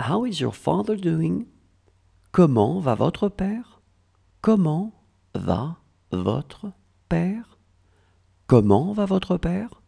How is your father doing? Comment va votre père? Comment va votre père? Comment va votre père?